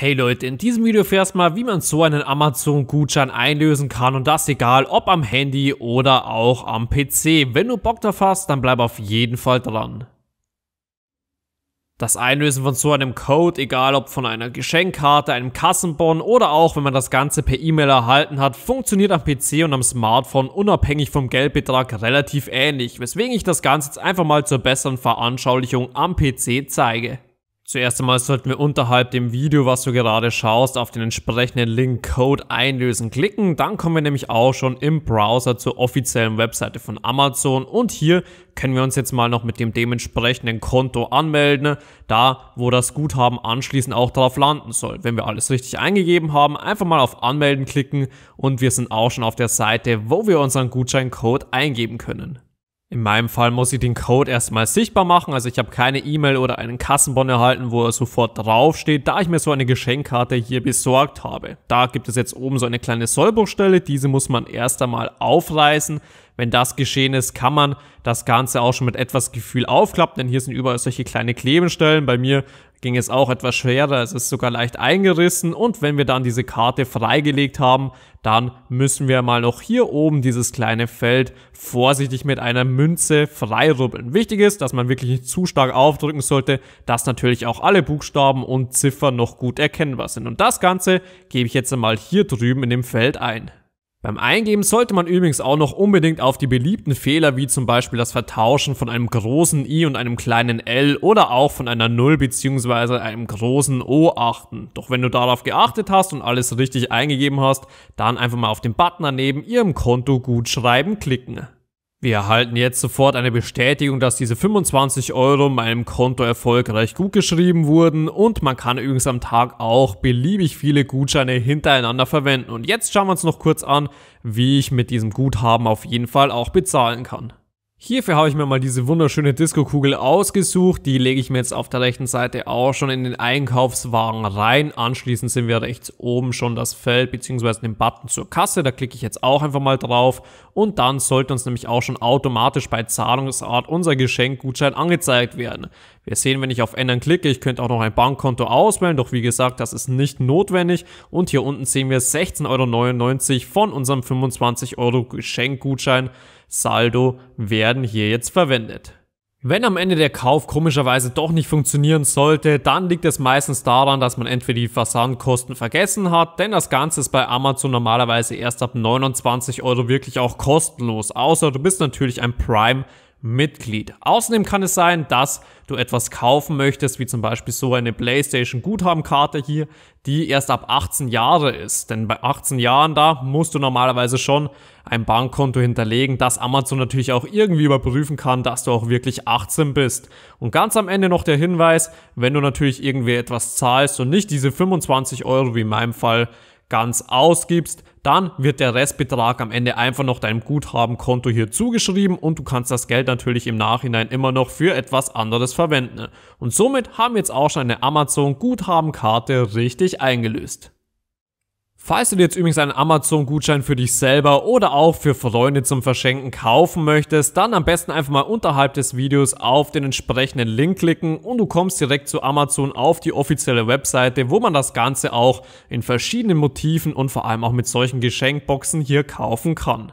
Hey Leute, in diesem Video erfährst mal, wie man so einen Amazon-Gutschein einlösen kann und das egal, ob am Handy oder auch am PC. Wenn du Bock drauf hast, dann bleib auf jeden Fall dran. Das Einlösen von so einem Code, egal ob von einer Geschenkkarte, einem Kassenbon oder auch wenn man das Ganze per E-Mail erhalten hat, funktioniert am PC und am Smartphone unabhängig vom Geldbetrag relativ ähnlich, weswegen ich das Ganze jetzt einfach mal zur besseren Veranschaulichung am PC zeige. Zuerst einmal sollten wir unterhalb dem Video, was du gerade schaust, auf den entsprechenden Link Code einlösen klicken. Dann kommen wir nämlich auch schon im Browser zur offiziellen Webseite von Amazon und hier können wir uns jetzt mal noch mit dem dementsprechenden Konto anmelden, da wo das Guthaben anschließend auch drauf landen soll. Wenn wir alles richtig eingegeben haben, einfach mal auf Anmelden klicken und wir sind auch schon auf der Seite, wo wir unseren Gutscheincode eingeben können. In meinem Fall muss ich den Code erstmal sichtbar machen, also ich habe keine E-Mail oder einen Kassenbon erhalten, wo er sofort draufsteht, da ich mir so eine Geschenkkarte hier besorgt habe. Da gibt es jetzt oben so eine kleine Sollbruchstelle, diese muss man erst einmal aufreißen. Wenn das geschehen ist, kann man das Ganze auch schon mit etwas Gefühl aufklappen, denn hier sind überall solche kleine Klebenstellen. Bei mir ging es auch etwas schwerer. Es ist sogar leicht eingerissen und wenn wir dann diese Karte freigelegt haben, dann müssen wir mal noch hier oben dieses kleine Feld vorsichtig mit einer Münze freirubbeln. Wichtig ist, dass man wirklich nicht zu stark aufdrücken sollte, dass natürlich auch alle Buchstaben und Ziffern noch gut erkennbar sind. Und das Ganze gebe ich jetzt einmal hier drüben in dem Feld ein. Beim Eingeben sollte man übrigens auch noch unbedingt auf die beliebten Fehler wie zum Beispiel das Vertauschen von einem großen i und einem kleinen l oder auch von einer 0 bzw. einem großen o achten. Doch wenn du darauf geachtet hast und alles richtig eingegeben hast, dann einfach mal auf den Button daneben ihrem Konto gut schreiben klicken. Wir erhalten jetzt sofort eine Bestätigung, dass diese 25 Euro meinem Konto erfolgreich gutgeschrieben wurden und man kann übrigens am Tag auch beliebig viele Gutscheine hintereinander verwenden. Und jetzt schauen wir uns noch kurz an, wie ich mit diesem Guthaben auf jeden Fall auch bezahlen kann. Hierfür habe ich mir mal diese wunderschöne Disco-Kugel ausgesucht. Die lege ich mir jetzt auf der rechten Seite auch schon in den Einkaufswagen rein. Anschließend sehen wir rechts oben schon das Feld bzw. den Button zur Kasse. Da klicke ich jetzt auch einfach mal drauf. Und dann sollte uns nämlich auch schon automatisch bei Zahlungsart unser Geschenkgutschein angezeigt werden. Wir sehen, wenn ich auf Ändern klicke, ich könnte auch noch ein Bankkonto auswählen. Doch wie gesagt, das ist nicht notwendig. Und hier unten sehen wir 16,99 Euro von unserem 25 Euro Geschenkgutschein. Saldo werden hier jetzt verwendet. Wenn am Ende der Kauf komischerweise doch nicht funktionieren sollte, dann liegt es meistens daran, dass man entweder die Versandkosten vergessen hat, denn das Ganze ist bei Amazon normalerweise erst ab 29 Euro wirklich auch kostenlos, außer du bist natürlich ein Prime Mitglied. Außerdem kann es sein, dass du etwas kaufen möchtest, wie zum Beispiel so eine PlayStation Guthabenkarte hier, die erst ab 18 Jahre ist. Denn bei 18 Jahren da musst du normalerweise schon ein Bankkonto hinterlegen, das Amazon natürlich auch irgendwie überprüfen kann, dass du auch wirklich 18 bist. Und ganz am Ende noch der Hinweis, wenn du natürlich irgendwie etwas zahlst und nicht diese 25 Euro wie in meinem Fall ganz ausgibst, dann wird der Restbetrag am Ende einfach noch deinem Guthabenkonto hier zugeschrieben und du kannst das Geld natürlich im Nachhinein immer noch für etwas anderes verwenden. Und somit haben wir jetzt auch schon eine Amazon Guthabenkarte richtig eingelöst. Falls du dir jetzt übrigens einen Amazon-Gutschein für dich selber oder auch für Freunde zum Verschenken kaufen möchtest, dann am besten einfach mal unterhalb des Videos auf den entsprechenden Link klicken und du kommst direkt zu Amazon auf die offizielle Webseite, wo man das Ganze auch in verschiedenen Motiven und vor allem auch mit solchen Geschenkboxen hier kaufen kann.